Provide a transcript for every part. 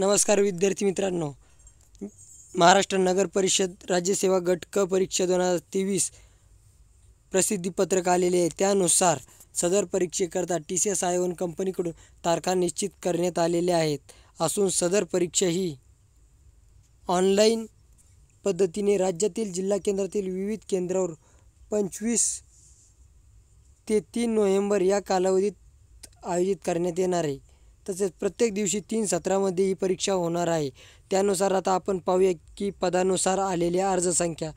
नमस्कार विद्यार्थी मित्रांनो महाराष्ट्र नगर परिषद राज्यसेवा गट क परीक्षा दोन हजार तेवीस प्रसिद्धीपत्रक आलेले आहे त्यानुसार सदर परीक्षेकरता टी सी एस आयोन कंपनीकडून तारखा निश्चित करण्यात आलेल्या आहेत असून सदर परीक्षा ही ऑनलाईन पद्धतीने राज्यातील जिल्हा केंद्रातील विविध केंद्रावर पंचवीस ते तीन नोव्हेंबर या कालावधीत आयोजित करण्यात येणार आहे तसेच प्रत्येक दिवशी तीन सत्रामध्ये ही परीक्षा होणार आहे त्यानुसार आता आपण पाहूया की पदानुसार आलेल्या अर्जसंख्या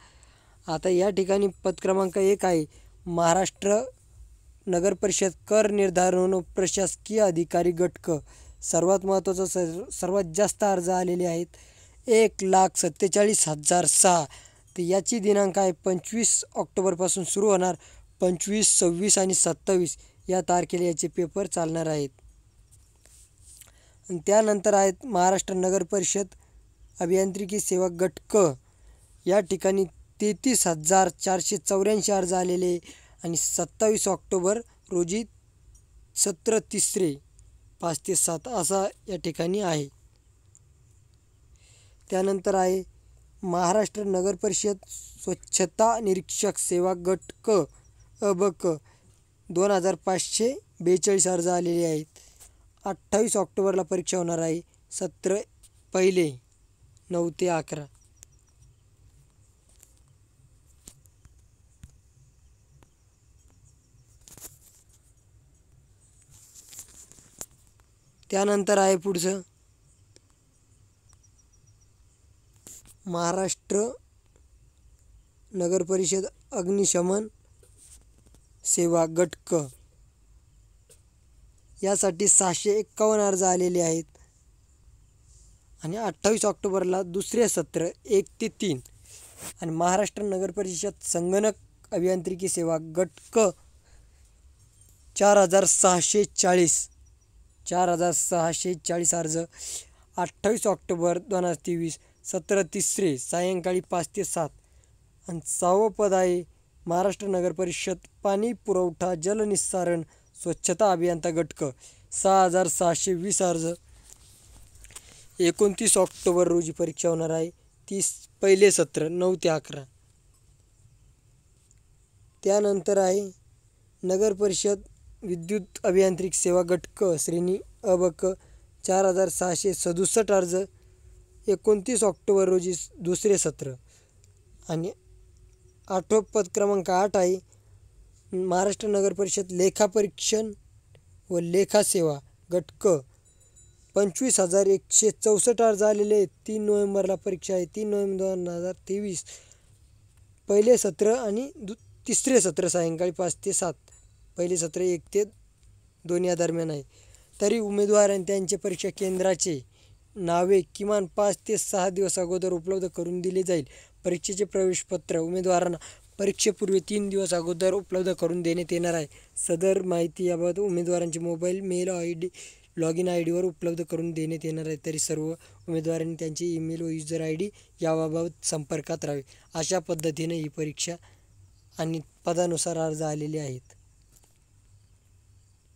आता या ठिकाणी पद क्रमांक एक आहे महाराष्ट्र नगर परिषद कर निर्धारण प्रशासकीय अधिकारी गटक सर्वात महत्त्वाचा सर सर्वात जास्त अर्ज आलेले आहेत एक लाख सत्तेचाळीस हजार सहा तर याची दिनांक आहे पंचवीस ऑक्टोबरपासून सुरू होणार पंचवीस सव्वीस आणि सत्तावीस या तारखेला याचे पेपर चालणार आहेत त्यानंतर आहेत महाराष्ट्र नगर परिषद अभियांत्रिकी सेवा गट क या ठिकाणी तेहतीस हजार चारशे चौऱ्याऐंशी अर्ज आलेले आणि सत्तावीस ऑक्टोबर रोजी सत्र तिसरे पाच ते सात असा या ठिकाणी आहे त्यानंतर आहे महाराष्ट्र नगर परिषद स्वच्छता निरीक्षक सेवा गट क अ क दोन हजार पाचशे बेचाळीस अर्ज आलेले आहेत अठ्ठावीस ऑक्टोबरला परीक्षा होणार आहे सत्र पहिले नऊ ते अकरा त्यानंतर आहे पुढचं महाराष्ट्र नगरपरिषद अग्निशमन सेवा गटक यासाठी सहाशे एक्कावन्न अर्ज आलेले आहेत आणि अठ्ठावीस ऑक्टोबरला दुसरे सत्र एक ते तीन आणि महाराष्ट्र नगरपरिषद संगणक अभियांत्रिकी सेवा गटक चार हजार सहाशे चाळीस चार हजार सहाशे चाळीस अर्ज अठ्ठावीस ऑक्टोबर दोन हजार तेवीस सत्र तिसरे सायंकाळी पाच ते सात आणि सहावं पद आहे महाराष्ट्र नगरपरिषद पाणी पुरवठा जलनिस्सारण स्वच्छता अभियंता घटक सहा हजार सहाशे वीस अर्ज एकोणतीस ऑक्टोबर रोजी परीक्षा होणार आहे तीस पहिले सत्र नऊ ते अकरा त्यानंतर आहे नगर परिषद विद्युत अभियांत्रिक सेवा घटक श्रेणी अबक चार हजार सहाशे सदुसष्ट अर्ज एकोणतीस ऑक्टोबर रोजी दुसरे सत्र आणि आठवा पद क्रमांक आठ आहे महाराष्ट्र नगर परिषद लेखापरीक्षण व लेखासेवा घटक पंचवीस हजार एकशे चौसष्ट अर्ज आलेले तीन नोव्हेंबरला परीक्षा आहे तीन नोव्हेंबर दोन हजार तेवीस पहिले सत्र आणि दु तिसरे सत्र सायंकाळी पाच ते सात पहिले सत्र एक ते दोन या दरम्यान आहे तरी उमेदवार आणि त्यांचे परीक्षा केंद्राचे नावे किमान पाच ते सहा दिवस अगोदर उपलब्ध करून दिले जाईल परीक्षेचे प्रवेशपत्र उमेदवारांना परीक्षेपूर्वी तीन दिवस अगोदर उपलब्ध करून देण्यात येणार आहे सदर माहिती याबाबत उमेदवारांचे mobile mail I D log in I डीवर उपलब्ध करून देण्यात येणार आहे तरी सर्व उमेदवारांनी त्यांची ईमेल व युजर आय डी याबाबत संपर्कात राहावे अशा पद्धतीने ही परीक्षा आणि पदानुसार अर्ज आलेले आहेत